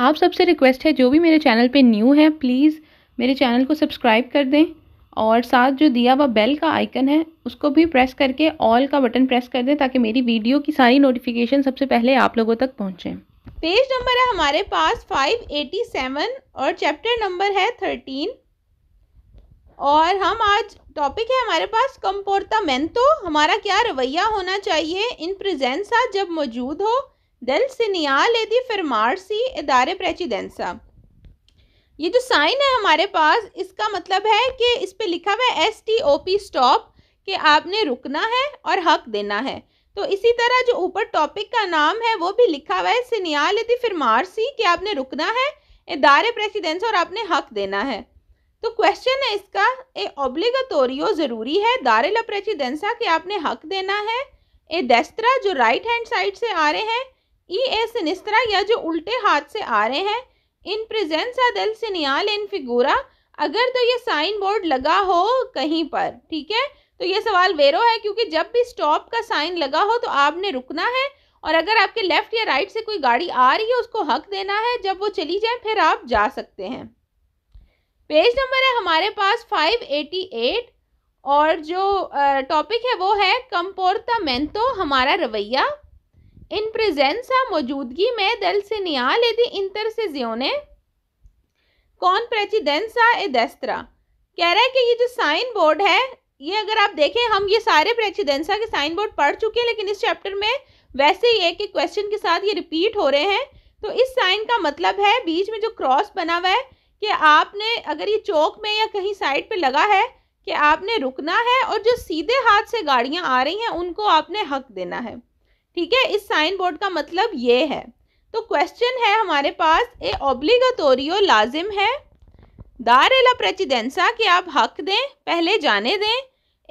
आप सबसे रिक्वेस्ट है जो भी मेरे चैनल पे न्यू है प्लीज़ मेरे चैनल को सब्सक्राइब कर दें और साथ जो दिया हुआ बेल का आइकन है उसको भी प्रेस करके ऑल का बटन प्रेस कर दें ताकि मेरी वीडियो की सारी नोटिफिकेशन सबसे पहले आप लोगों तक पहुँचें पेज नंबर है हमारे पास 587 और चैप्टर नंबर है 13 और हम आज टॉपिक है हमारे पास कंपोर्टामेंटो हमारा क्या रवैया होना चाहिए इन प्रेजेंसा जब मौजूद हो दिल से नियाल दी फरमारसी इदारे प्रेसिडेंसा ये जो साइन है हमारे पास इसका मतलब है कि इस पर लिखा हुआ है S T O P stop कि आपने रुकना है और हक देना है तो इसी तरह जो ऊपर टॉपिक का नाम है वो भी लिखा हुआ है सिनियाल यदि फिरमारसी कि आपने रुकना है इदारे प्रेसिडेंस और आपने हक देना है तो क्वेश्चन है इसका ए ऑब्लिगतोरियो ज़रूरी है दारे ला प्रेसिडेंसा कि आपने हक देना है ए डेस्त्रा जो राइट हैंड साइड से आ रहे हैं ई ए सिनिस्त्रा या जो उल्टे हाथ से आ रहे हैं इन प्रेजेंसा दिल सिनियाल इन फिगोरा अगर तो ये साइन बोर्ड लगा हो कहीं पर ठीक है तो ये सवाल वेरो है क्योंकि जब भी स्टॉप का साइन लगा हो तो आपने रुकना है और अगर आपके लेफ्ट या राइट से कोई गाड़ी आ रही है उसको हक देना है जब वो चली जाए फिर आप जा सकते हैं पेज नंबर है हमारे पास 588 और जो टॉपिक है वो है कंपोर्तामेंतो हमारा रवैया इन प्रेजेंसा मौजूदगी में दल से segnale di intercessione कौन प्रेचिडेंसा ए दस्तरा कह रहा है कि ये जो साइन बोर्ड है ये अगर आप देखें हम ये सारे प्रेचिडेंसा के साइन बोर्ड पढ़ चुके हैं लेकिन इस चैप्टर में वैसे ही एक एक क्वेश्चन के साथ ये रिपीट हो रहे हैं तो इस साइन का मतलब है बीच में जो क्रॉस बना हुआ है कि आपने अगर ये चौक में या कहीं साइड पे लगा है कि आपने रुकना है और जो सीधे हाथ से गाड़ियाँ आ रही हैं उनको आपने हक देना है ठीक है इस साइन बोर्ड का मतलब ये है तो क्वेश्चन है हमारे पास ए ओब्लिगतोरियो लाजिम है एला प्रेसिडेंसा कि आप हक दें पहले जाने दें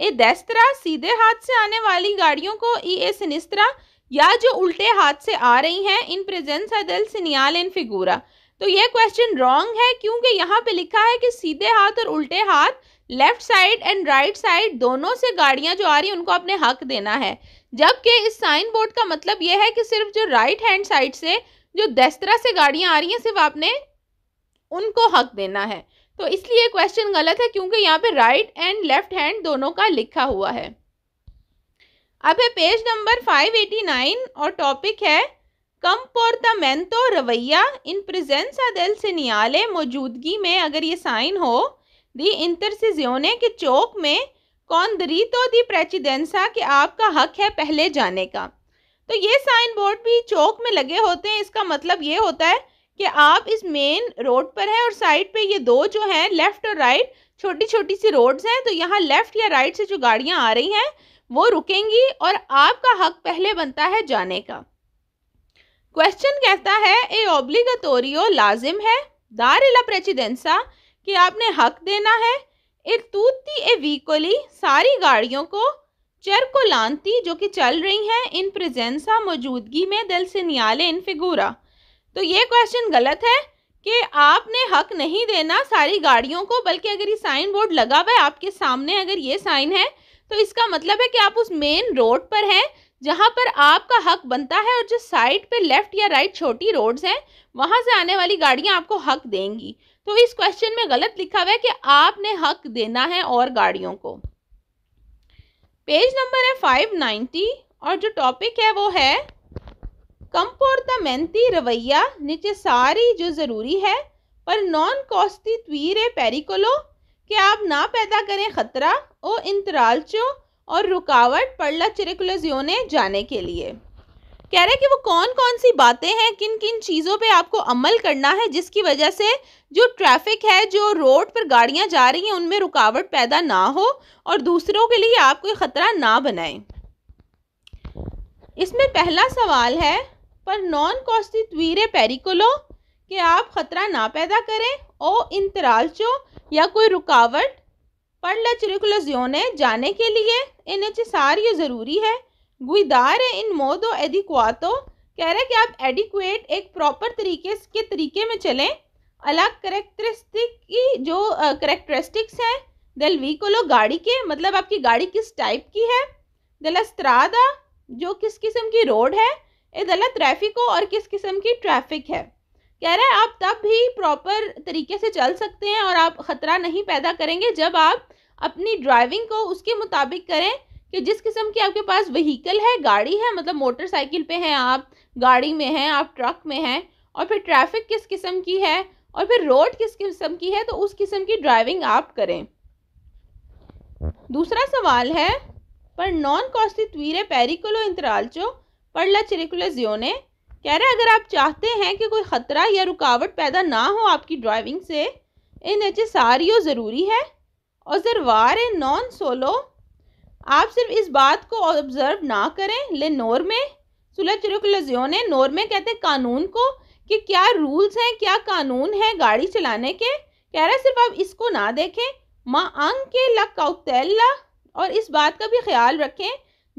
ए दस्तरा सीधे हाथ से आने वाली गाड़ियों को ई ए सिनिस्त्रा या जो उल्टे हाथ से आ रही हैं इन प्रेजेंस अदल सिनियाल इन फिगूरा तो ये क्वेश्चन रॉन्ग है क्योंकि यहाँ पे लिखा है कि सीधे हाथ और उल्टे हाथ left side and right side दोनों से गाड़ियाँ जो आ रही हैं उनको अपने हक देना है जबकि इस साइन बोर्ड का मतलब यह है कि सिर्फ जो राइट हैंड साइड से जो दस्तरा से गाड़ियाँ आ रही हैं सिर्फ आपने उनको हक देना है तो इसलिए क्वेश्चन गलत है क्योंकि यहाँ पे राइट एंड लेफ्ट हैंड दोनों का लिखा हुआ है अब है पेज नंबर 589 और टॉपिक है कंपोर्टामेंटो रवैया इन प्रेजेंसा दिल नियाले मौजूदगी में अगर ये साइन हो दी इंतरसिजियोने के चौक में तो दी प्रेचिडेंसा कि आपका हक है पहले जाने का तो ये साइन बोर्ड भी चौक में लगे होते हैं इसका मतलब ये होता है कि आप इस मेन रोड पर हैं और साइड पे ये दो जो हैं लेफ़्ट और राइट छोटी छोटी सी रोड्स हैं तो यहाँ लेफ़्ट या राइट से जो गाड़ियाँ आ रही हैं वो रुकेंगी और आपका हक पहले बनता है जाने का क्वेश्चन कहता है ए ओब्लिगतोरियो लाजिम है दारिला प्रेचिडेंसा कि आपने हक देना है इरतूती वीकोली सारी गाड़ियों को चर को लानती जो कि चल रही हैं इन प्रेजेंसा मौजूदगी में दिल से नियाले इन फिगूरा तो ये क्वेश्चन गलत है कि आपने हक नहीं देना सारी गाड़ियों को बल्कि अगर ये साइन बोर्ड लगा हुआ है आपके सामने अगर ये साइन है तो इसका मतलब है कि आप उस मेन रोड पर हैं जहाँ पर आपका हक बनता है और जो साइड पर लेफ़्ट या राइट छोटी रोड्स हैं वहाँ से आने वाली गाड़ियाँ आपको हक देंगी तो इस क्वेश्चन में गलत लिखा हुआ है कि आपने हक देना है और गाड़ियों को पेज नंबर है 590 और जो टॉपिक है वो है कंपोर्तमेंती रवैया नीचे सारी जो ज़रूरी है पर नॉन कॉस्ती तवीर पेरिकोलो कि आप ना पैदा करें खतरा ओ इंतरालचो और रुकावट पड़ला चिरिकुलजियों जाने के लिए कह रहे हैं कि वो कौन कौन सी बातें हैं किन किन चीज़ों पे आपको अमल करना है जिसकी वजह से जो ट्रैफिक है जो रोड पर गाड़ियाँ जा रही हैं उनमें रुकावट पैदा ना हो और दूसरों के लिए आप कोई ख़तरा ना बनाएं इसमें पहला सवाल है पर नॉन कॉस्टितवीर पेरिकुलो कि आप ख़तरा ना पैदा करें ओ इंतरालचो या कोई रुकावट पढ़ लचरिकुलजियोने जाने के लिए इन्हें सार ये ज़रूरी है गुईदार है इन मोदो एदिक्वातो कह रहे हैं कि आप एडिक्वेट एक प्रॉपर तरीके के तरीके में चलें अलग करेक्टरिस्टिक की जो करेक्टरिस्टिक्स हैं दिल वीकोलो गाड़ी के मतलब आपकी गाड़ी किस टाइप की है दिला अस्त्रादा जो किस किस्म की रोड है ए ट्रैफिक ट्रैफिको और किस किस्म की ट्रैफिक है कह रहे हैं आप तब भी प्रॉपर तरीके से चल सकते हैं और आप ख़तरा नहीं पैदा करेंगे जब आप अपनी ड्राइविंग को उसके मुताबिक करें कि जिस किस्म की आपके पास व्हीकल है गाड़ी है मतलब मोटरसाइकिल पे हैं आप गाड़ी में हैं आप ट्रक में हैं और फिर ट्रैफिक किस किस्म की है और फिर रोड किस किस्म की है तो उस किस्म की ड्राइविंग आप करें दूसरा सवाल है पर नॉन तवीरे पेरिकुलो इंतरालचो परला ने कह रहे अगर आप चाहते हैं कि कोई ख़तरा या रुकावट पैदा ना हो आपकी ड्राइविंग से इन एच सारियो ज़रूरी है और जरवार नॉन सोलो आप सिर्फ इस बात को ऑब्जर्व ना करें लेनोर में सुलह चिरुकलजियो ने नोर में कहते कानून को कि क्या रूल्स हैं क्या कानून है गाड़ी चलाने के कह रहे सिर्फ आप इसको ना देखें माँ अंग के ला और इस बात का भी ख्याल रखें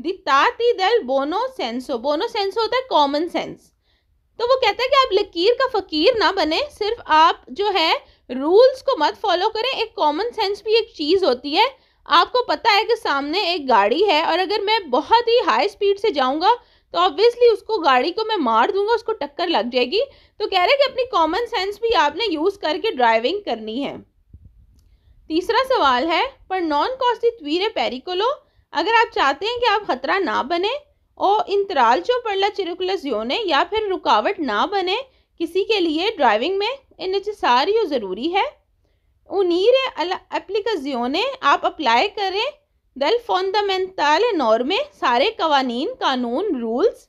दाति दल बोनो सेंसो बोनो सेंसो होता है कॉमन सेंस तो वो कहता है कि आप लकीर का फ़कीर ना बने सिर्फ आप जो है रूल्स को मत फॉलो करें एक कॉमन सेंस भी एक चीज़ होती है आपको पता है कि सामने एक गाड़ी है और अगर मैं बहुत ही हाई स्पीड से जाऊँगा तो ऑब्वियसली उसको गाड़ी को मैं मार दूंगा उसको टक्कर लग जाएगी तो कह रहे हैं कि अपनी कॉमन सेंस भी आपने यूज़ करके ड्राइविंग करनी है तीसरा सवाल है पर नॉन कॉस्टी तवीर पेरिकोलो अगर आप चाहते हैं कि आप खतरा ना बने और ओ इंतरालचो परला चिरुकुलजियोने या फिर रुकावट ना बने किसी के लिए ड्राइविंग में इन सारी ज़रूरी है unire applicazione आप अप्लाई करें दल फॉन्डामेंटाले नॉर्मे सारे कवानीन कानून रूल्स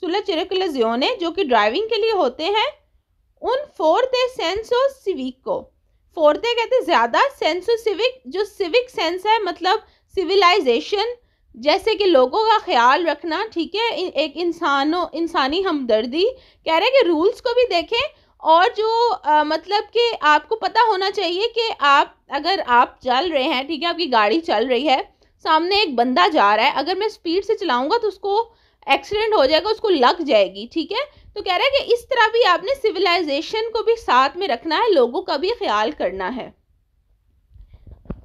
सुलह चिरकलाजियोने जो कि ड्राइविंग के लिए होते हैं उन फोर्ते सेंसो सिविक को फोर्ते कहते हैं ज़्यादा सेंसो सिविक जो सिविक सेंस है मतलब सिविलाइजेशन जैसे कि लोगों का ख्याल रखना ठीक है एक इंसानों इंसानी हमदर्दी कह रहे हैं कि रूल्स को भी देखें और जो आ, मतलब कि आपको पता होना चाहिए कि आप अगर आप चल रहे हैं ठीक है आपकी गाड़ी चल रही है सामने एक बंदा जा रहा है अगर मैं स्पीड से चलाऊंगा तो उसको एक्सीडेंट हो जाएगा उसको लग जाएगी ठीक है तो कह रहा है कि इस तरह भी आपने सिविलाइजेशन को भी साथ में रखना है लोगों का भी ख्याल करना है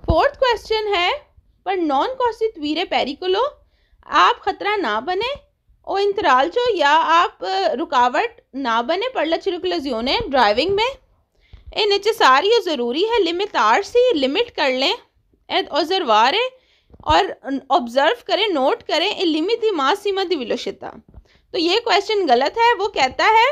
फोर्थ क्वेश्चन है पर नॉन कॉसित वीर पेरिकुलो आप खतरा ना बने ओ इंतराल चो या आप रुकावट ना बने पड़ला चिरुकल जोने ड्राइविंग में ए सारी और ज़रूरी है लिमिट आर सी लिमिट कर लें एद है और ऑब्ज़र्व करें नोट करें ए लिमिट ही माँ सीमा दी विलोशिता तो ये क्वेश्चन गलत है वो कहता है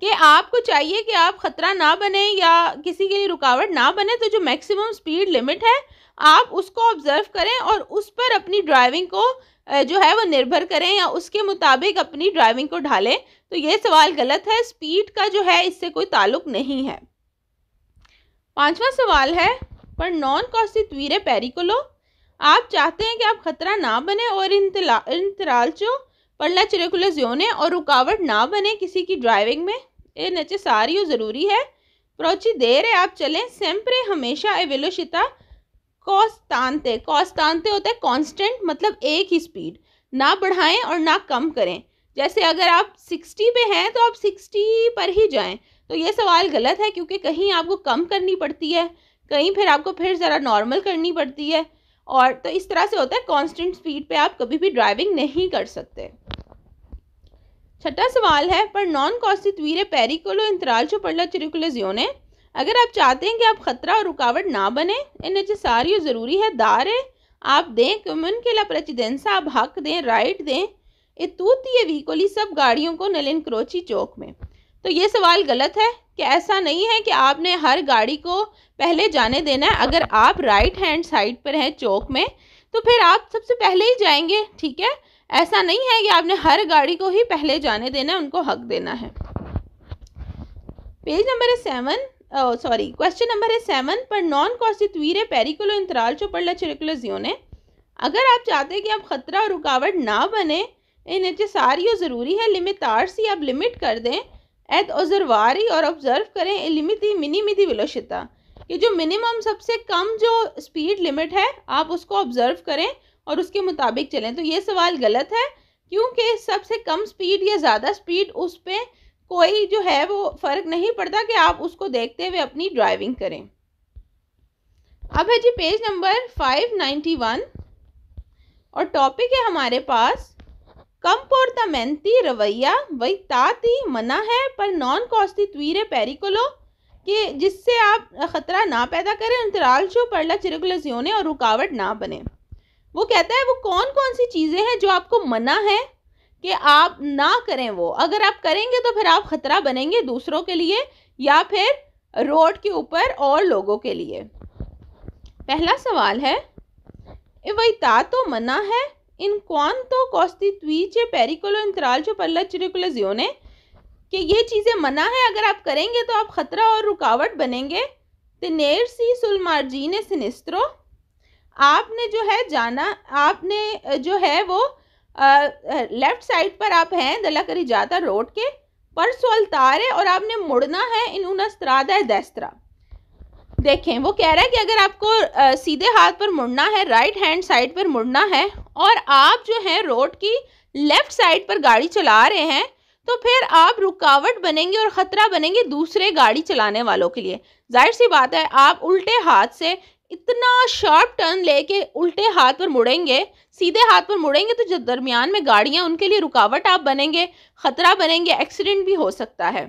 कि आपको चाहिए कि आप ख़तरा ना बने या किसी के लिए रुकावट ना बने तो जो मैक्सिमम स्पीड लिमिट है आप उसको ऑब्ज़र्व करें और उस पर अपनी ड्राइविंग को जो है वो निर्भर करें या उसके मुताबिक अपनी ड्राइविंग को ढालें तो ये सवाल गलत है स्पीड का जो है इससे कोई ताल्लुक नहीं है पांचवा सवाल है पर नॉन कॉस्टितवीर पेरिकोलो आप चाहते हैं कि आप खतरा ना बने और इंतरालचो पड़ला चिरकुलर ज्योने और रुकावट ना बने किसी की ड्राइविंग में ये नचे सारी ज़रूरी है प्रोची देर है आप चलें सेम्परे हमेशा एविलोशिता कौस्तानते कौस्तानते होता है कांस्टेंट मतलब एक ही स्पीड ना बढ़ाएं और ना कम करें जैसे अगर आप सिक्सटी पे हैं तो आप सिक्सटी पर ही जाएं तो ये सवाल गलत है क्योंकि कहीं आपको कम करनी पड़ती है कहीं फिर आपको फिर ज़रा नॉर्मल करनी पड़ती है और तो इस तरह से होता है कांस्टेंट स्पीड पे आप कभी भी ड्राइविंग नहीं कर सकते छठा सवाल है पर नॉन कॉस्टित वीरे पेरिकोलो इंतराल चो पड़ला ने अगर आप चाहते हैं कि आप ख़तरा और रुकावट ना बने ए सारी ज़रूरी है दार है आप दें कम्युन के ला प्रेसिडेंसा आप हक दें राइट दें ए तूती वीकोली सब गाड़ियों को नलिन क्रोची चौक में तो ये सवाल गलत है कि ऐसा नहीं है कि आपने हर गाड़ी को पहले जाने देना है अगर आप राइट हैंड साइड पर हैं चौक में तो फिर आप सबसे पहले ही जाएंगे ठीक है ऐसा नहीं है कि आपने हर गाड़ी को ही पहले जाने देना है उनको हक देना है page number seven sorry question number है सेवन पर नॉन कॉस्टितवीर पेरिकुलो इंतराल चोपड़ला चिरिकुलजियो ने अगर आप चाहते हैं कि आप ख़तरा और रुकावट ना बने इन इंतसारी ज़रूरी है लिमितार सी आप लिमिट कर दें एत ओजरवारी और ऑब्ज़र्व करें लिमिति मिनिमिति विलोशिता ये जो मिनिमम सबसे कम जो स्पीड लिमिट है आप उसको ऑब्ज़र्व करें और उसके मुताबिक चलें तो ये सवाल गलत है क्योंकि सबसे कम स्पीड या ज़्यादा स्पीड उस पर कोई जो है वो फ़र्क नहीं पड़ता कि आप उसको देखते हुए अपनी ड्राइविंग करें अब है जी पेज नंबर 591 और टॉपिक है हमारे पास कम मेहनती रवैया वही ताती मना है पर नॉन कॉस्ती तवीर पेरिकुलो कि जिससे आप ख़तरा ना पैदा करें अंतराल शो परला चिरकुलसियोने और रुकावट ना बने वो कहता है वो कौन कौन सी चीज़ें हैं जो आपको मना है कि आप ना करें वो अगर आप करेंगे तो फिर आप ख़तरा बनेंगे दूसरों के लिए या फिर रोड के ऊपर और लोगों के लिए पहला सवाल है इवैता तो मना है इन कौन तो कॉस्टित्वीचे इंतराल जो पल्ला ने कि ये चीज़ें मना है अगर आप करेंगे तो आप ख़तरा और रुकावट बनेंगे नेर सी ने सिनिस्त्रो आपने जो है जाना आपने जो है वो लेफ्ट साइड पर आप हैं दला करी जाता रोड के परसोल तार है और आपने मुड़ना है इन उनस्त्राद है दस्तरा देखें वो कह रहा है कि अगर आपको आ, सीधे हाथ पर मुड़ना है राइट हैंड साइड पर मुड़ना है और आप जो है रोड की लेफ़्ट साइड पर गाड़ी चला रहे हैं तो फिर आप रुकावट बनेंगे और ख़तरा बनेंगे दूसरे गाड़ी चलाने वालों के लिए जाहिर सी बात है आप उल्टे हाथ से इतना शार्प टर्न लेके उल्टे हाथ पर मुड़ेंगे सीधे हाथ पर मुड़ेंगे तो जो दरमियान में गाड़ियाँ उनके लिए रुकावट आप बनेंगे ख़तरा बनेंगे एक्सीडेंट भी हो सकता है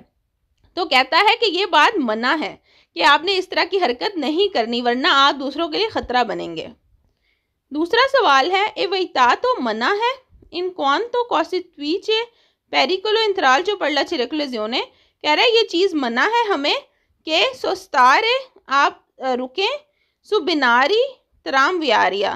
तो कहता है कि ये बात मना है कि आपने इस तरह की हरकत नहीं करनी वरना आप दूसरों के लिए ख़तरा बनेंगे दूसरा सवाल है ए वैता तो मना है इन कौन तो कौसित्वीचे पेरिकुलो इंतराल जो पड़ला चिरकुलज्योने कह रहा है ये चीज़ मना है हमें कि सोस्तार आप रुकें सुबिनारी त्राम व्यारिया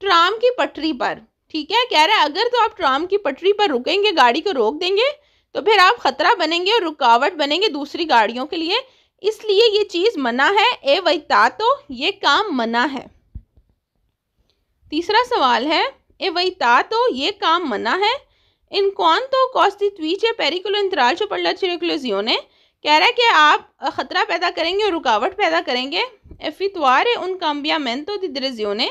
ट्राम की पटरी पर ठीक है कह रहा है अगर तो आप ट्राम की पटरी पर रुकेंगे गाड़ी को रोक देंगे तो फिर आप ख़तरा बनेंगे और रुकावट बनेंगे दूसरी गाड़ियों के लिए इसलिए ये चीज़ मना है ए वैता तो ये काम मना है तीसरा सवाल है ए वैता तो ये काम मना है इन कौन तो है पेरिकुलो इंतराल चोपल्ला चिरिकुलजियो ने कह रहा है कि आप ख़तरा पैदा करेंगे और रुकावट पैदा करेंगे एफितवार उन काम्बियामेंतो दिद्रेजियोने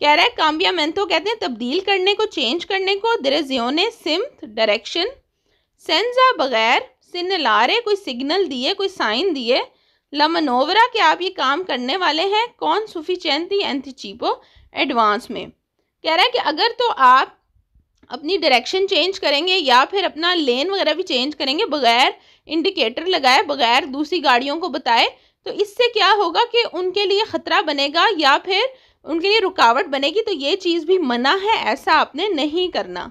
कह रहा है काम्बियामेंतो कहते हैं तब्दील करने को चेंज करने को दिरेजियोने सिम्थ डायरेक्शन सेंजा बगैर सिनलारे कोई सिग्नल दिए कोई साइन दिए लमनोवरा के आप ये काम करने वाले हैं कौन सुफिचेंती एंथीचीपो एडवांस में कह रहा है कि अगर तो आप अपनी डायरेक्शन चेंज करेंगे या फिर अपना लेन वगैरह भी चेंज करेंगे बगैर इंडिकेटर लगाए बगैर दूसरी गाड़ियों को बताए तो इससे क्या होगा कि उनके लिए ख़तरा बनेगा या फिर उनके लिए रुकावट बनेगी तो ये चीज़ भी मना है ऐसा आपने नहीं करना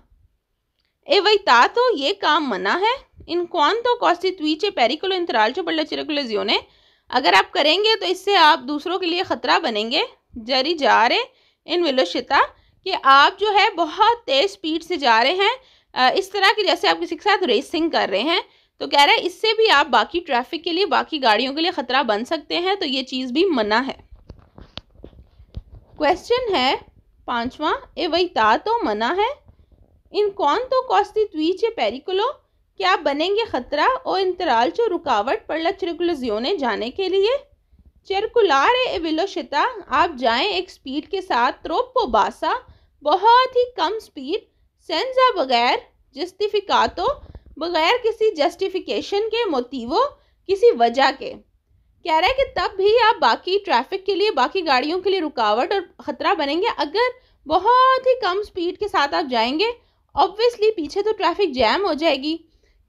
ए वही ता तो ये काम मना है इन कौन तो कॉस्टित्वीचे पेरिकुलो इंतरालचो ज्योने अगर आप करेंगे तो इससे आप दूसरों के लिए ख़तरा बनेंगे जरी जा रहे इन विलोशिता कि आप जो है बहुत तेज़ स्पीड से जा रहे हैं इस तरह की जैसे आप किसी के साथ रेसिंग कर रहे हैं तो कह रहा है इससे भी आप बाकी ट्रैफिक के लिए बाकी गाड़ियों के लिए ख़तरा बन सकते हैं तो ये चीज़ भी मना है क्वेश्चन है पांचवा ए वही ता तो मना है इन कौन तो कौस्ती त्वीच ए पेरिकुलो क्या बनेंगे खतरा और इंतराल चो रुकावट पड़ला ने जाने के लिए चिरकुलार ए विलोशिता आप जाएं एक स्पीड के साथ त्रोपो बासा बहुत ही कम स्पीड सेंजा बगैर जस्टिफिकातो बगैर किसी जस्टिफिकेशन के मोतीवो किसी वजह के कह रहा है कि तब भी आप बाकी ट्रैफिक के लिए बाकी गाड़ियों के लिए रुकावट और ख़तरा बनेंगे अगर बहुत ही कम स्पीड के साथ आप जाएंगे ऑब्वियसली पीछे तो ट्रैफिक जैम हो जाएगी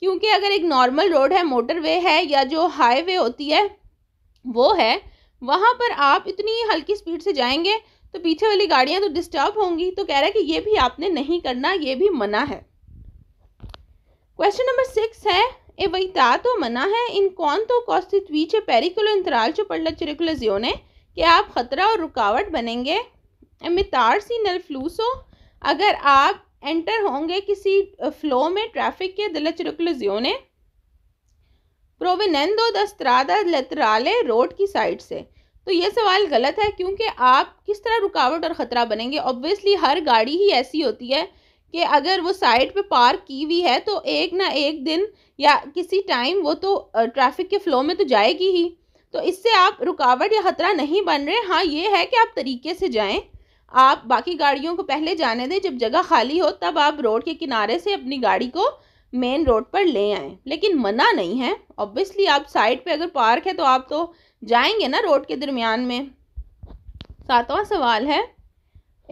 क्योंकि अगर एक नॉर्मल रोड है मोटरवे है या जो हाईवे होती है वो है वहाँ पर आप इतनी हल्की स्पीड से जाएंगे तो पीछे वाली गाड़ियाँ तो डिस्टर्ब होंगी तो कह रहा है कि ये भी आपने नहीं करना ये भी मना है क्वेश्चन नंबर सिक्स है ए वही ता तो मना है इन कौन तो कौस्तित कॉस्टिट्वीचे पेरिकुलो इंतरालचो पर्लचरिकुलजियोने कि आप ख़तरा और रुकावट बनेंगे सी एमितारसी नलफ्लूसो अगर आप एंटर होंगे किसी फ्लो में ट्रैफिक के दिल दिलचरिकुलजियोने प्रोविनेंदो दस्त्रादा लतराले रोड की साइड से तो ये सवाल गलत है क्योंकि आप किस तरह रुकावट और ख़तरा बनेंगे ऑब्वियसली हर गाड़ी ही ऐसी होती है कि अगर वो साइड पे पार्क की हुई है तो एक ना एक दिन या किसी टाइम वो तो ट्रैफिक के फ्लो में तो जाएगी ही तो इससे आप रुकावट या ख़तरा नहीं बन रहे हाँ ये है कि आप तरीके से जाएं आप बाकी गाड़ियों को पहले जाने दें जब जगह खाली हो तब आप रोड के किनारे से अपनी गाड़ी को मेन रोड पर ले आएँ लेकिन मना नहीं है ऑब्वियसली आप साइड पर अगर पार्क है तो आप तो जाएँगे ना रोड के दरमियान में सातवां सवाल है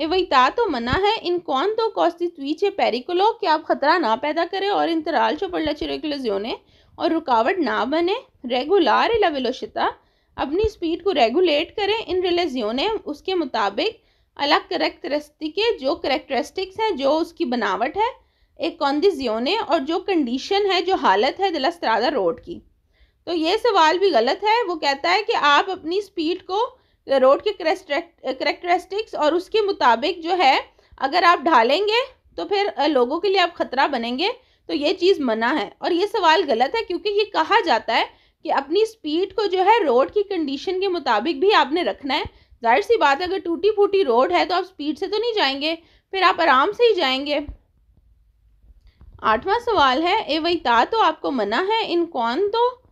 एवैता तो मना है इन कौन तो दो है पेरिकुलो कि आप खतरा ना पैदा करें और इन तराल चोपड़ला चिरेक्लजियोने और रुकावट ना बने रेगुलार लवेलोशिता अपनी स्पीड को रेगुलेट करें इन रिलेजियोने उसके मुताबिक अलग करेक्टरिस्टिक के जो करेक्टरिस्टिक्स हैं जो उसकी बनावट है एक कॉन्दिजियोने और जो कंडीशन है जो हालत है दिलस्तरादा रोड की तो ये सवाल भी गलत है वो कहता है कि आप अपनी स्पीड को रोड के करेक्टरिस्टिक्स और उसके मुताबिक जो है अगर आप ढालेंगे तो फिर लोगों के लिए आप ख़तरा बनेंगे तो ये चीज़ मना है और ये सवाल गलत है क्योंकि ये कहा जाता है कि अपनी स्पीड को जो है रोड की कंडीशन के मुताबिक भी आपने रखना है जाहिर सी बात है अगर टूटी फूटी रोड है तो आप स्पीड से तो नहीं जाएंगे फिर आप आराम से ही जाएंगे आठवां सवाल है ए वही तो आपको मना है इन कौन तो?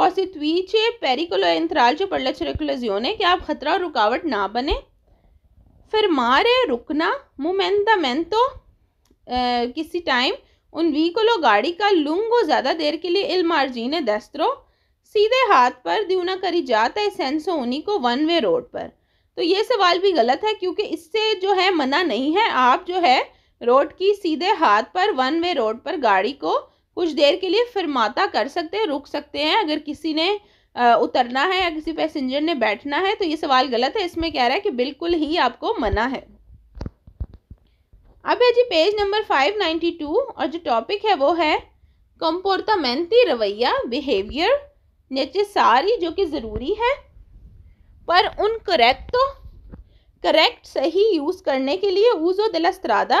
कॉसिथ्वीचे पेरिकुलो इंतराल जो जियोने कि आप खतरा और रुकावट ना बने फिर मारे रुकना तो किसी टाइम उन वीकुलो गाड़ी का लुंगो ज़्यादा देर के लिए इलमार्जीने दस्तरो सीधे हाथ पर दियूना करी जाता है सेंसो उन्हीं को वन वे रोड पर तो ये सवाल भी गलत है क्योंकि इससे जो है मना नहीं है आप जो है रोड की सीधे हाथ पर वन वे रोड पर गाड़ी को कुछ देर के लिए फिर माता कर सकते हैं रुक सकते हैं अगर किसी ने उतरना है या किसी पैसेंजर ने बैठना है तो ये सवाल गलत है इसमें कह रहा है कि बिल्कुल ही आपको मना है अब है जी पेज नंबर 592 और जो टॉपिक है वो है कम्पोर्तामेंती रवैया बिहेवियर सारी जो कि ज़रूरी है पर उन करेक्ट तो करेक्ट सही यूज़ करने के लिए ऊजो दलस्त्रादा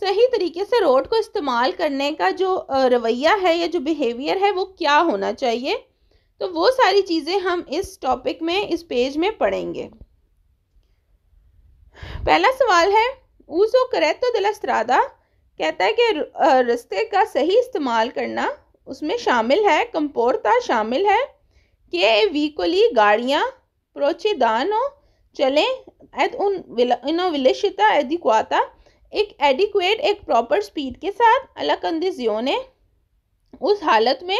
सही तरीके से रोड को इस्तेमाल करने का जो रवैया है या जो बिहेवियर है वो क्या होना चाहिए तो वो सारी चीज़ें हम इस टॉपिक में इस पेज में पढ़ेंगे पहला सवाल है ऊसो करेतो दिलस्त्रादा कहता है कि रस्ते का सही इस्तेमाल करना उसमें शामिल है कंपोरता शामिल है के वीकली गाड़ियाँ प्रोचिदानो चलें एद उन विल इनो विलिशिता एदिक्वाता एक एडिक्वेट एक प्रॉपर स्पीड के साथ अला ने उस हालत में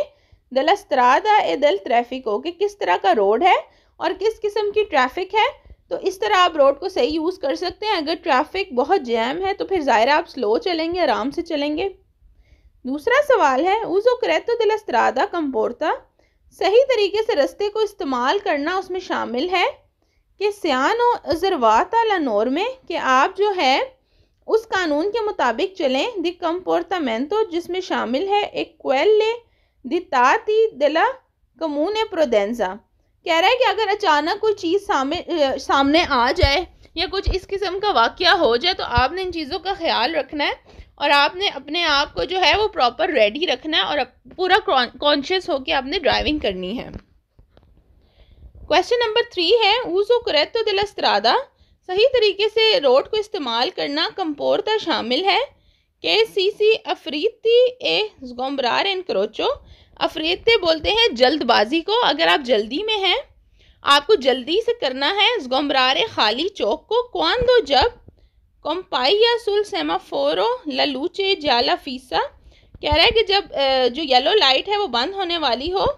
दल ए दल ट्रैफिको कि किस तरह का रोड है और किस किस्म की ट्रैफिक है तो इस तरह आप रोड को सही यूज़ कर सकते हैं अगर ट्रैफिक बहुत जैम है तो फिर ज़ाहिर आप स्लो चलेंगे आराम से चलेंगे दूसरा सवाल है उज़ो करेतो दलस्तरादा कम्पोरता सही तरीके से रस्ते को इस्तेमाल करना उसमें शामिल है कि सियान और जरवात नोर में कि आप जो है उस कानून के मुताबिक चलें द कंपोर्तामेंतो जिसमें शामिल है एक क्वेल्ले दिताती दिला कमून प्रोदेंजा कह रहा है कि अगर अचानक कोई चीज़ सामने सामने आ जाए या कुछ इस किस्म का वाक़ हो जाए तो आपने इन चीज़ों का ख्याल रखना है और आपने अपने आप को जो है वो प्रॉपर रेडी रखना है और पूरा कॉन्शियस होकर आपने ड्राइविंग करनी है क्वेश्चन नंबर थ्री है ऊजो करेतो दिल सही तरीके से रोड को इस्तेमाल करना कमपोरता शामिल है के सी सी अफरीती ए गुमरार एंड करोचो अफरीते बोलते हैं जल्दबाजी को अगर आप जल्दी में हैं आपको जल्दी से करना है गुमरार खाली चौक को कौन दो जब कॉम्पाई या सुल सेमाफोरो ललूचे जाला फीसा कह रहा है कि जब जो येलो लाइट है वो बंद होने वाली हो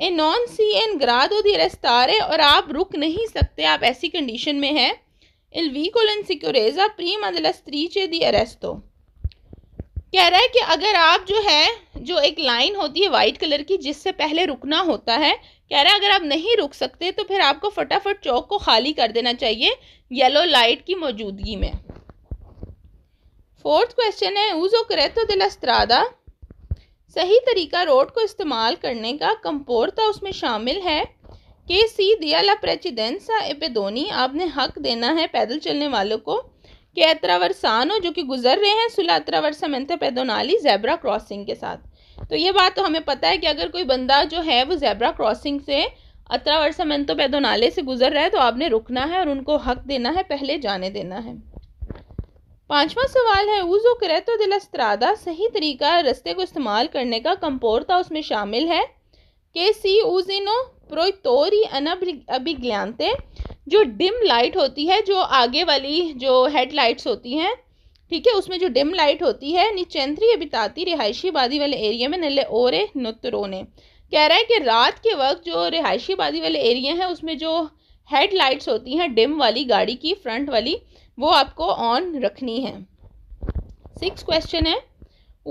ए नॉन सी एन ग्रादो दी रस्तारे और आप रुक नहीं सकते आप ऐसी कंडीशन में हैं il vicolo insicurezza prima della strice di arresto कह रहा है कि अगर आप जो है जो एक लाइन होती है वाइट कलर की जिससे पहले रुकना होता है कह रहा है अगर आप नहीं रुक सकते तो फिर आपको फटाफट चौक को खाली कर देना चाहिए येलो लाइट की मौजूदगी में फोर्थ क्वेश्चन है ऊजो करेतो दिला सही तरीका रोड को इस्तेमाल करने का कंपोरता उसमें शामिल है के सी दिया ला प्रेसिडेंसा एपेदोनी आपने हक देना है पैदल चलने वालों को के अत्रावरसानो जो कि गुजर रहे हैं सुला अत्रावरसा मेंते पैदोनाली जैबरा क्रॉसिंग के साथ तो ये बात तो हमें पता है कि अगर कोई बंदा जो है वो जैबरा क्रॉसिंग से अत्रावरसा पैदो पैदोनाले से गुजर रहा है तो आपने रुकना है और उनको हक देना है पहले जाने देना है पांचवा सवाल है ऊजो करेतो दिल अस्त्रादा सही तरीका रस्ते को इस्तेमाल करने का कंपोरता उसमें शामिल है के सी ऊजिनो प्रोतोरी अनभिज्ञानते जो डिम लाइट होती है जो आगे वाली जो हेड लाइट्स होती हैं ठीक है उसमें जो डिम लाइट होती है निचेंद्रीय बिताती रिहायशी आबादी वाले एरिया में नले ओरे नुतरों ने कह रहा है कि रात के वक्त जो रिहायशी आबादी वाले एरिया है उसमें जो हेड लाइट्स होती हैं डिम वाली गाड़ी की फ्रंट वाली वो आपको ऑन रखनी है सिक्स क्वेश्चन है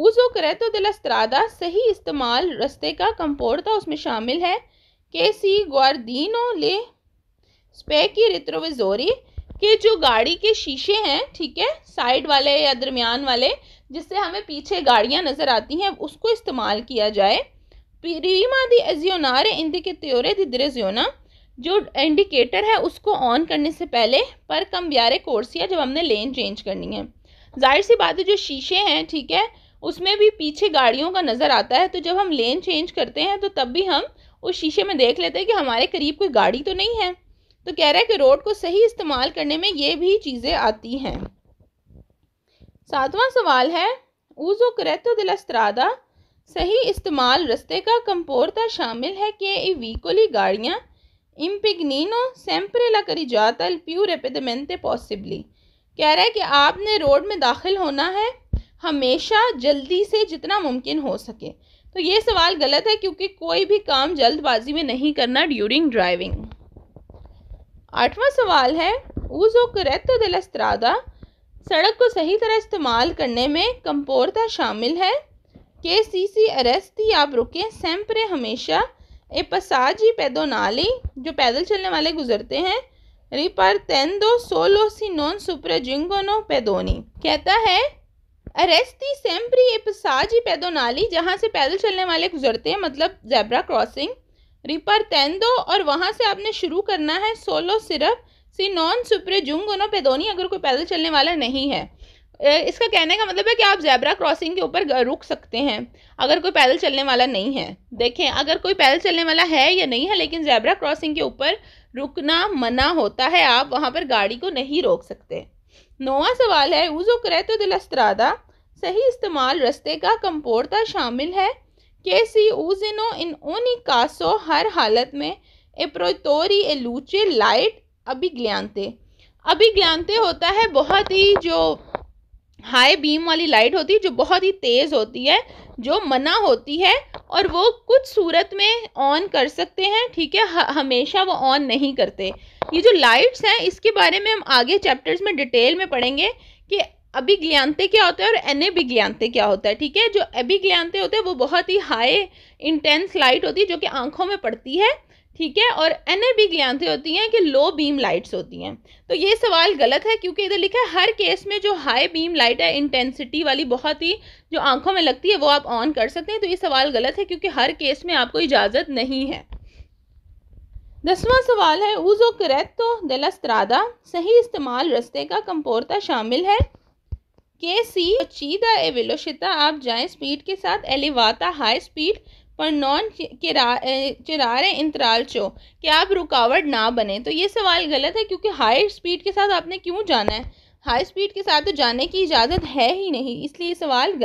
ऊजो करे तो दिलस्त्रादा सही इस्तेमाल रस्ते का कंपोर्ता तो उसमें शामिल है सी si ले स्पे की रित्रोविजोरी के जो गाड़ी के शीशे हैं ठीक है साइड वाले या दरमियान वाले जिससे हमें पीछे गाड़ियां नज़र आती हैं उसको इस्तेमाल किया जाए प्रीमा दी एजियोनार दी द्रेजियोना जो इंडिकेटर है उसको ऑन करने से पहले पर कम ब्यारे कोर्सिया जब हमने लेन चेंज करनी है जाहिर सी बात है जो शीशे हैं ठीक है उसमें भी पीछे गाड़ियों का नज़र आता है तो जब हम लेन चेंज करते हैं तो तब भी हम उस शीशे में देख लेते हैं कि हमारे करीब कोई गाड़ी तो नहीं है तो कह रहा है कि रोड को सही इस्तेमाल करने में ये भी चीज़ें आती हैं सातवां सवाल है ऊजो करेतो दिलस्त्रादा सही इस्तेमाल रस्ते का कंपोरता शामिल है कि ई वीकोली गाड़ियाँ इम्पिगनिनो सैम्परे ला करी जाता प्यू रेपिदमेंते पॉसिबली कह रहा है कि आपने रोड में दाखिल होना है हमेशा जल्दी से जितना मुमकिन हो सके तो ये सवाल गलत है क्योंकि कोई भी काम जल्दबाजी में नहीं करना ड्यूरिंग ड्राइविंग आठवां सवाल है ऊजो करेतो दिल सड़क को सही तरह इस्तेमाल करने में कमपोरता शामिल है के सी सी अरेस्ती आप रुकें सैम्परे हमेशा ए पसाजी नाली जो पैदल चलने वाले गुजरते हैं रिपर तेंदो सोलो सी नॉन सुप्रजिंगोनो पैदोनी कहता है अरेस्ती सेम्प्री पैदो नाली जहाँ से पैदल चलने वाले गुजरते हैं मतलब जैबरा क्रॉसिंग रिपर तेंदो और वहाँ से आपने शुरू करना है सोलो सिर्फ सी नॉन जुंग उनो पैदोनी अगर कोई पैदल चलने वाला नहीं है इसका कहने का मतलब है कि आप जैबरा क्रॉसिंग के ऊपर रुक सकते हैं अगर कोई पैदल चलने वाला नहीं है देखें अगर कोई पैदल चलने वाला है या नहीं है लेकिन जैबरा क्रॉसिंग के ऊपर रुकना मना होता है आप वहाँ पर गाड़ी को नहीं रोक सकते नौवा सवाल है उजो करैतो दिल सही इस्तेमाल रस्ते का कम्पोड़ता शामिल है के सी ऊजिनो इन ओनी कासो हर हालत में एप्रोतोरी लूचे लाइट अभिग्लियांते अभिग्लियांते होता है बहुत ही जो हाई बीम वाली लाइट होती है जो बहुत ही तेज़ होती है जो मना होती है और वो कुछ सूरत में ऑन कर सकते हैं ठीक है हमेशा वो ऑन नहीं करते ये जो लाइट्स हैं इसके बारे में हम आगे चैप्टर्स में डिटेल में पढ़ेंगे कि ग्लियांते क्या होता है और एनेबिज्ञानते क्या होता है ठीक है जो अभिज्ञानते होते हैं वो बहुत ही हाई इंटेंस लाइट होती है जो कि आंखों में पड़ती है ठीक है और ग्लियांते होती हैं कि लो बीम लाइट्स होती हैं तो ये सवाल गलत है क्योंकि इधर लिखा है हर केस में जो हाई बीम लाइट है इंटेंसिटी वाली बहुत ही जो आंखों में लगती है वो आप ऑन कर सकते हैं तो ये सवाल गलत है क्योंकि हर केस में आपको इजाज़त नहीं है दसवां सवाल है ऊजो तो दलस्त्रादा सही इस्तेमाल रस्ते का कंपोरता शामिल है के सी चीदा ए विलोशिता आप जाए स्पीड के साथ एलिवाता हाई स्पीड पर नॉन चिरारे इंतराल चो कि आप रुकावट ना बने तो ये सवाल गलत है क्योंकि हाई स्पीड के साथ आपने क्यों जाना है हाई स्पीड के साथ तो जाने की इजाज़त है ही नहीं इसलिए सवाल गलत